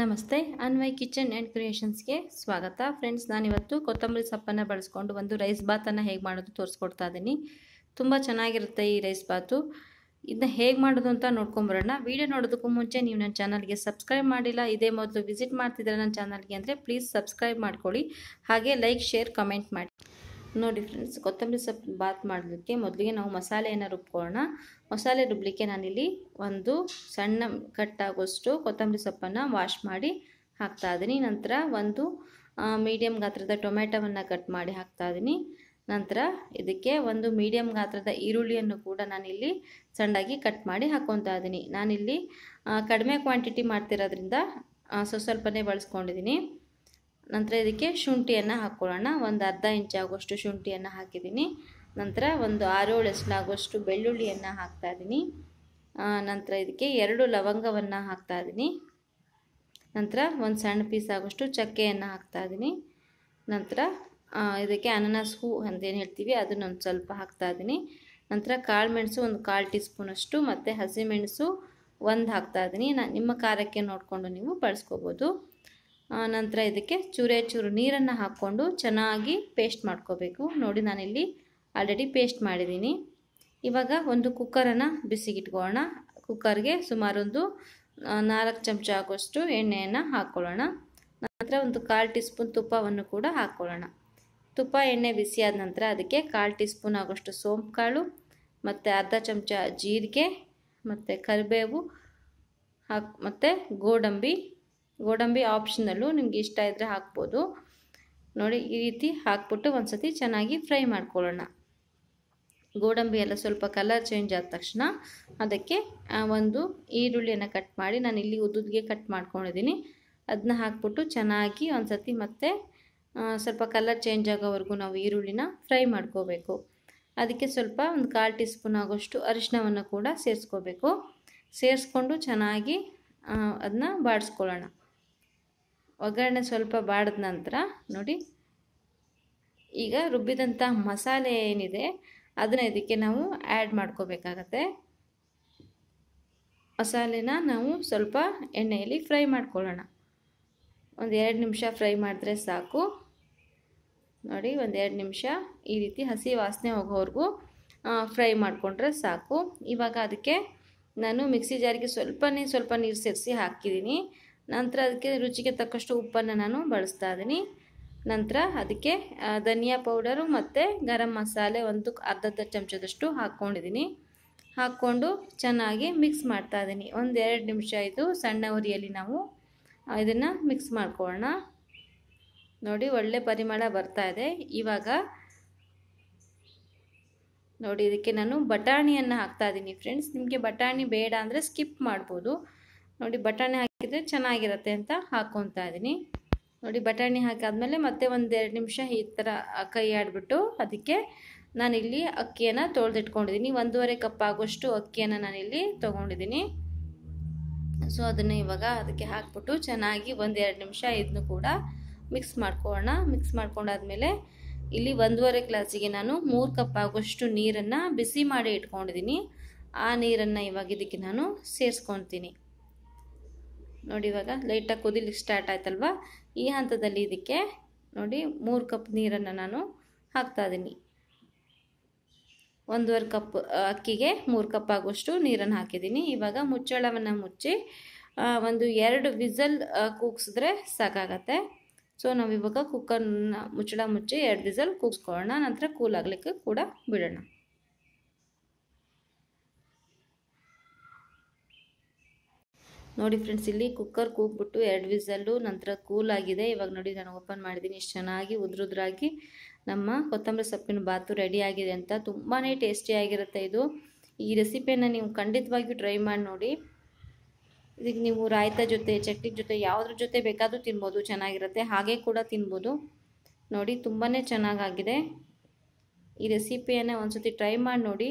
ನಮಸ್ತೆ ಅನ್ವಯ್ kitchen and ಕ್ರಿಯೇಷನ್ಸ್ಗೆ ಸ್ವಾಗತ friends ನಾನಿವತ್ತು ಕೊತ್ತಂಬರಿ ಸೊಪ್ಪನ್ನು ಬಳಸ್ಕೊಂಡು ಒಂದು ರೈಸ್ ಬಾತನ್ನು ಹೇಗೆ ಮಾಡೋದು ತೋರಿಸ್ಕೊಡ್ತಾ ಇದ್ದೀನಿ ತುಂಬ ಚೆನ್ನಾಗಿರುತ್ತೆ ಈ ರೈಸ್ ಬಾತು ಇದನ್ನ ಹೇಗೆ ಮಾಡೋದು ಅಂತ ನೋಡ್ಕೊಂಬರೋಣ ವೀಡಿಯೋ ನೋಡೋದಕ್ಕೂ ಮುಂಚೆ ನೀವು ನನ್ನ ಚಾನಲ್ಗೆ ಸಬ್ಸ್ಕ್ರೈಬ್ ಮಾಡಿಲ್ಲ ಇದೇ ಮೊದಲು ವಿಸಿಟ್ ಮಾಡ್ತಿದ್ದೀರಾ ನನ್ನ ಚಾನಲ್ಗೆ ಅಂದರೆ ಪ್ಲೀಸ್ ಸಬ್ಸ್ಕ್ರೈಬ್ ಮಾಡ್ಕೊಳ್ಳಿ ಹಾಗೆ ಲೈಕ್ ಶೇರ್ ಕಮೆಂಟ್ ಮಾಡಿ ನೋಡಿ ಫ್ರೆಂಡ್ಸ್ ಕೊತ್ತಂಬರಿ ಸೊಪ್ಪು ಬಾತ್ ಮಾಡಲಿಕ್ಕೆ ಮೊದಲಿಗೆ ನಾವು ಮಸಾಲೆಯನ್ನು ರುಬ್ಕೊಳ್ಳೋಣ ಮಸಾಲೆ ರುಬ್ಲಿಕ್ಕೆ ನಾನಿಲ್ಲಿ ಒಂದು ಸಣ್ಣ ಕಟ್ಟಾಗುವಷ್ಟು ಕೊತ್ತಂಬರಿ ಸೊಪ್ಪನ್ನು ವಾಶ್ ಮಾಡಿ ಹಾಕ್ತಾ ಇದ್ದೀನಿ ನಂತರ ಒಂದು ಮೀಡಿಯಂ ಗಾತ್ರದ ಟೊಮೆಟೊವನ್ನು ಕಟ್ ಮಾಡಿ ಹಾಕ್ತಾ ಇದ್ದೀನಿ ನಂತರ ಇದಕ್ಕೆ ಒಂದು ಮೀಡಿಯಂ ಗಾತ್ರದ ಈರುಳ್ಳಿಯನ್ನು ಕೂಡ ನಾನಿಲ್ಲಿ ಸಣ್ಣಾಗಿ ಕಟ್ ಮಾಡಿ ಹಾಕ್ಕೊತಾ ಇದ್ದೀನಿ ನಾನಿಲ್ಲಿ ಕಡಿಮೆ ಕ್ವಾಂಟಿಟಿ ಮಾಡ್ತಿರೋದ್ರಿಂದ ಸೊ ಸ್ವಲ್ಪನೇ ಬಳಸ್ಕೊಂಡಿದ್ದೀನಿ ನಂತರ ಇದಕ್ಕೆ ಶುಂಠಿಯನ್ನು ಹಾಕ್ಕೊಳ್ಳೋಣ ಒಂದು ಅರ್ಧ ಇಂಚ್ ಆಗುವಷ್ಟು ಶುಂಠಿಯನ್ನು ಹಾಕಿದ್ದೀನಿ ನಂತರ ಒಂದು ಆರೇಳು ಬೆಳ್ಳುಳ್ಳಿಯನ್ನು ಹಾಕ್ತಾ ಇದ್ದೀನಿ ನಂತರ ಇದಕ್ಕೆ ಎರಡು ಲವಂಗವನ್ನು ಹಾಕ್ತಾ ಇದ್ದೀನಿ ನಂತರ ಒಂದು ಸಣ್ಣ ಪೀಸ್ ಆಗೋಷ್ಟು ಚಕ್ಕೆಯನ್ನು ಹಾಕ್ತಾ ಇದ್ದೀನಿ ನಂತರ ಇದಕ್ಕೆ ಅನಾನಸ್ ಹೂ ಅಂತೇನು ಹೇಳ್ತೀವಿ ಅದನ್ನೊಂದು ಸ್ವಲ್ಪ ಹಾಕ್ತಾ ಇದ್ದೀನಿ ನಂತರ ಕಾಳು ಮೆಣಸು ಒಂದು ಕಾಲು ಟೀ ಸ್ಪೂನಷ್ಟು ಮತ್ತು ಹಸಿಮೆಣಸು ಒಂದು ಹಾಕ್ತಾ ಇದ್ದೀನಿ ನಾನು ನಿಮ್ಮ ಖಾರಕ್ಕೆ ನೋಡಿಕೊಂಡು ನೀವು ಬಳಸ್ಕೋಬೋದು ನಂತರ ಇದಕ್ಕೆ ಚೂರೇ ಚೂರು ನೀರನ್ನು ಹಾಕ್ಕೊಂಡು ಚೆನ್ನಾಗಿ ಪೇಸ್ಟ್ ಮಾಡ್ಕೋಬೇಕು ನೋಡಿ ನಾನಿಲ್ಲಿ ಆಲ್ರೆಡಿ ಪೇಸ್ಟ್ ಮಾಡಿದ್ದೀನಿ ಇವಾಗ ಒಂದು ಕುಕ್ಕರನ್ನು ಬಿಸಿಗಿಟ್ಕೊಳ್ಳೋಣ ಕುಕ್ಕರ್ಗೆ ಸುಮಾರೊಂದು ನಾಲ್ಕು ಚಮಚ ಆಗೋಷ್ಟು ಎಣ್ಣೆಯನ್ನು ಹಾಕ್ಕೊಳ್ಳೋಣ ನಂತರ ಒಂದು ಕಾಲು ಟೀ ಸ್ಪೂನ್ ತುಪ್ಪವನ್ನು ಕೂಡ ಹಾಕ್ಕೊಳ್ಳೋಣ ತುಪ್ಪ ಎಣ್ಣೆ ಬಿಸಿಯಾದ ನಂತರ ಅದಕ್ಕೆ ಕಾಲು ಟೀ ಸ್ಪೂನ್ ಆಗೋಷ್ಟು ಸೋಂಪು ಕಾಳು ಮತ್ತು ಅರ್ಧ ಚಮಚ ಜೀರಿಗೆ ಮತ್ತು ಕರಿಬೇವು ಹಾಕ್ ಮತ್ತು ಗೋಡಂಬಿ ಗೋಡಂಬಿ ಆಪ್ಷನಲ್ಲು ನಿಮ್ಗೆ ಇಷ್ಟ ಇದ್ದರೆ ಹಾಕ್ಬೋದು ನೋಡಿ ಈ ರೀತಿ ಹಾಕ್ಬಿಟ್ಟು ಒಂದು ಸತಿ ಚೆನ್ನಾಗಿ ಫ್ರೈ ಮಾಡ್ಕೊಳ್ಳೋಣ ಗೋಡಂಬಿ ಎಲ್ಲ ಸ್ವಲ್ಪ ಕಲರ್ ಚೇಂಜ್ ಆದ ತಕ್ಷಣ ಅದಕ್ಕೆ ಒಂದು ಈರುಳ್ಳಿಯನ್ನು ಕಟ್ ಮಾಡಿ ನಾನು ಇಲ್ಲಿ ಉದ್ದುದ್ಗೆ ಕಟ್ ಮಾಡ್ಕೊಂಡಿದ್ದೀನಿ ಅದನ್ನ ಹಾಕ್ಬಿಟ್ಟು ಚೆನ್ನಾಗಿ ಒಂದು ಸತಿ ಮತ್ತೆ ಸ್ವಲ್ಪ ಕಲರ್ ಚೇಂಜ್ ಆಗೋವರೆಗೂ ನಾವು ಈರುಳ್ಳಿನ ಫ್ರೈ ಮಾಡ್ಕೋಬೇಕು ಅದಕ್ಕೆ ಸ್ವಲ್ಪ ಒಂದು ಕಾಲು ಟೀ ಸ್ಪೂನ್ ಆಗೋಷ್ಟು ಅರಿಶಿನವನ್ನು ಕೂಡ ಸೇರಿಸ್ಕೋಬೇಕು ಸೇರಿಸ್ಕೊಂಡು ಚೆನ್ನಾಗಿ ಅದನ್ನ ಬಾಡಿಸ್ಕೊಳ್ಳೋಣ ಒಗ್ಗರಣೆ ಸ್ವಲ್ಪ ಬಾಡಿದ ನಂತರ ನೋಡಿ ಈಗ ರುಬ್ಬಿದಂಥ ಮಸಾಲೆ ಏನಿದೆ ಅದನ್ನು ಇದಕ್ಕೆ ನಾವು ಆ್ಯಡ್ ಮಾಡ್ಕೋಬೇಕಾಗತ್ತೆ ಮಸಾಲೆನ ನಾವು ಸ್ವಲ್ಪ ಎಣ್ಣೆಯಲ್ಲಿ ಫ್ರೈ ಮಾಡ್ಕೊಳ್ಳೋಣ ಒಂದು ಎರಡು ನಿಮಿಷ ಫ್ರೈ ಮಾಡಿದ್ರೆ ಸಾಕು ನೋಡಿ ಒಂದು ಎರಡು ನಿಮಿಷ ಈ ರೀತಿ ಹಸಿ ವಾಸನೆ ಹೋಗೋವರೆಗೂ ಫ್ರೈ ಮಾಡಿಕೊಂಡ್ರೆ ಸಾಕು ಇವಾಗ ಅದಕ್ಕೆ ನಾನು ಮಿಕ್ಸಿ ಜಾರಿಗೆ ಸ್ವಲ್ಪನೇ ಸ್ವಲ್ಪ ನೀರು ಸೇರಿಸಿ ಹಾಕಿದ್ದೀನಿ ನಂತರ ಅದಕ್ಕೆ ರುಚಿಗೆ ತಕ್ಕಷ್ಟು ಉಪ್ಪನ್ನು ನಾನು ಬಳಸ್ತಾ ಇದ್ದೀನಿ ನಂತರ ಅದಕ್ಕೆ ಧನಿಯಾ ಪೌಡರು ಮತ್ತು ಗರಂ ಮಸಾಲೆ ಒಂದು ಅರ್ಧರ್ಧ ಚಮಚದಷ್ಟು ಹಾಕ್ಕೊಂಡಿದ್ದೀನಿ ಹಾಕ್ಕೊಂಡು ಚೆನ್ನಾಗಿ ಮಿಕ್ಸ್ ಮಾಡ್ತಾ ಇದ್ದೀನಿ ಒಂದು ಎರಡು ನಿಮಿಷ ಇದು ಸಣ್ಣ ಉರಿಯಲ್ಲಿ ನಾವು ಇದನ್ನು ಮಿಕ್ಸ್ ಮಾಡ್ಕೊಳ್ಳೋಣ ನೋಡಿ ಒಳ್ಳೆ ಪರಿಮಳ ಬರ್ತಾ ಇದೆ ಇವಾಗ ನೋಡಿ ಇದಕ್ಕೆ ನಾನು ಬಟಾಣಿಯನ್ನು ಹಾಕ್ತಾ ಇದ್ದೀನಿ ಫ್ರೆಂಡ್ಸ್ ನಿಮಗೆ ಬಟಾಣಿ ಬೇಡ ಅಂದರೆ ಸ್ಕಿಪ್ ಮಾಡ್ಬೋದು ನೋಡಿ ಬಟಾಣಿ ಹಾಕಿದರೆ ಚೆನ್ನಾಗಿರುತ್ತೆ ಅಂತ ಹಾಕೊತಾ ಇದ್ದೀನಿ ನೋಡಿ ಬಟಾಣಿ ಹಾಕಾದ್ಮೇಲೆ ಮತ್ತೆ ಒಂದೆರಡು ನಿಮಿಷ ಈ ಥರ ಕೈ ಆಡಿಬಿಟ್ಟು ಅದಕ್ಕೆ ನಾನಿಲ್ಲಿ ಅಕ್ಕಿಯನ್ನು ತೊಳೆದಿಟ್ಕೊಂಡಿದ್ದೀನಿ ಒಂದೂವರೆ ಕಪ್ ಆಗುವಷ್ಟು ಅಕ್ಕಿಯನ್ನು ನಾನಿಲ್ಲಿ ತೊಗೊಂಡಿದ್ದೀನಿ ಸೊ ಅದನ್ನು ಇವಾಗ ಅದಕ್ಕೆ ಹಾಕ್ಬಿಟ್ಟು ಚೆನ್ನಾಗಿ ಒಂದೆರಡು ನಿಮಿಷ ಇದನ್ನು ಕೂಡ ಮಿಕ್ಸ್ ಮಾಡ್ಕೊಳ್ಳೋಣ ಮಿಕ್ಸ್ ಮಾಡ್ಕೊಂಡಾದ್ಮೇಲೆ ಇಲ್ಲಿ ಒಂದೂವರೆ ಗ್ಲಾಸಿಗೆ ನಾನು ಮೂರು ಕಪ್ ಆಗುವಷ್ಟು ನೀರನ್ನು ಬಿಸಿ ಮಾಡಿ ಇಟ್ಕೊಂಡಿದ್ದೀನಿ ಆ ನೀರನ್ನು ಇವಾಗ ಇದಕ್ಕೆ ನಾನು ಸೇರಿಸ್ಕೊತೀನಿ ನೋಡಿ ಇವಾಗ ಲೈಟಾಗಿ ಕುದಿಲಿಕ್ಕೆ ಸ್ಟಾರ್ಟ್ ಆಯ್ತಲ್ವ ಈ ಹಂತದಲ್ಲಿ ಇದಕ್ಕೆ ನೋಡಿ ಮೂರು ಕಪ್ ನೀರನ್ನು ನಾನು ಹಾಕ್ತಾ ಇದ್ದೀನಿ ಒಂದೂವರೆ ಕಪ್ ಅಕ್ಕಿಗೆ ಮೂರು ಕಪ್ ಆಗುವಷ್ಟು ನೀರನ್ನು ಹಾಕಿದ್ದೀನಿ ಇವಾಗ ಮುಚ್ಚಳವನ್ನು ಮುಚ್ಚಿ ಒಂದು ಎರಡು ವಿಸಲ್ ಕೂಗ್ಸಿದ್ರೆ ಸಾಕಾಗತ್ತೆ ಸೊ ನಾವಿವಾಗ ಕುಕ್ಕರ್ನ ಮುಚ್ಚಳ ಮುಚ್ಚಿ ಎರಡು ವಿಸಲ್ ಕೂಗಿಸ್ಕೊಳ್ಳೋಣ ನಂತರ ಕೂಲ್ ಆಗಲಿಕ್ಕೆ ಕೂಡ ಬಿಡೋಣ ನೋಡಿ ಫ್ರೆಂಡ್ಸ್ ಇಲ್ಲಿ ಕುಕ್ಕರ್ ಕೂಗ್ಬಿಟ್ಟು ಎರಡು ವಿಸಲ್ಲು ನಂತರ ಕೂಲ್ ಆಗಿದೆ ಇವಾಗ ನೋಡಿ ನಾನು ಓಪನ್ ಮಾಡಿದ್ದೀನಿ ಇಷ್ಟು ಚೆನ್ನಾಗಿ ಉದ್ರುದ್ರಾಗಿ ನಮ್ಮ ಕೊತ್ತಂಬರಿ ಸೊಪ್ಪಿನ ಬಾತು ರೆಡಿ ಆಗಿದೆ ಅಂತ ತುಂಬಾ ಟೇಸ್ಟಿಯಾಗಿರುತ್ತೆ ಇದು ಈ ರೆಸಿಪಿಯನ್ನು ನೀವು ಖಂಡಿತವಾಗಿಯೂ ಟ್ರೈ ಮಾಡಿ ನೋಡಿ ಇದಕ್ಕೆ ನೀವು ರಾಯ್ತ ಜೊತೆ ಚಟ್ನಿ ಜೊತೆ ಯಾವುದ್ರ ಜೊತೆ ಬೇಕಾದರೂ ತಿನ್ಬೋದು ಚೆನ್ನಾಗಿರುತ್ತೆ ಹಾಗೆ ಕೂಡ ತಿನ್ಬೋದು ನೋಡಿ ತುಂಬಾ ಚೆನ್ನಾಗಾಗಿದೆ ಈ ರೆಸಿಪಿಯನ್ನು ಒಂದ್ಸತಿ ಟ್ರೈ ಮಾಡಿ ನೋಡಿ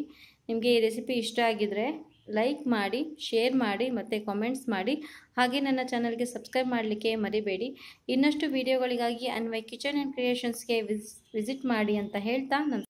ನಿಮಗೆ ಈ ರೆಸಿಪಿ ಇಷ್ಟ ಆಗಿದರೆ ಲೈಕ್ ಮಾಡಿ ಶೇರ್ ಮಾಡಿ ಮತ್ತು ಕಾಮೆಂಟ್ಸ್ ಮಾಡಿ ಹಾಗೆ ನನ್ನ ಚಾನಲ್ಗೆ ಸಬ್ಸ್ಕ್ರೈಬ್ ಮಾಡಲಿಕ್ಕೆ ಮರಿಬೇಡಿ ಇನ್ನಷ್ಟು ವಿಡಿಯೋಗಳಿಗಾಗಿ ಅನ್ವಯ್ ಕಿಚನ್ ಆ್ಯಂಡ್ ಕ್ರಿಯೇಷನ್ಸ್ಗೆ ವಿಸಿಟ್ ಮಾಡಿ ಅಂತ ಹೇಳ್ತಾ ನನ್ನ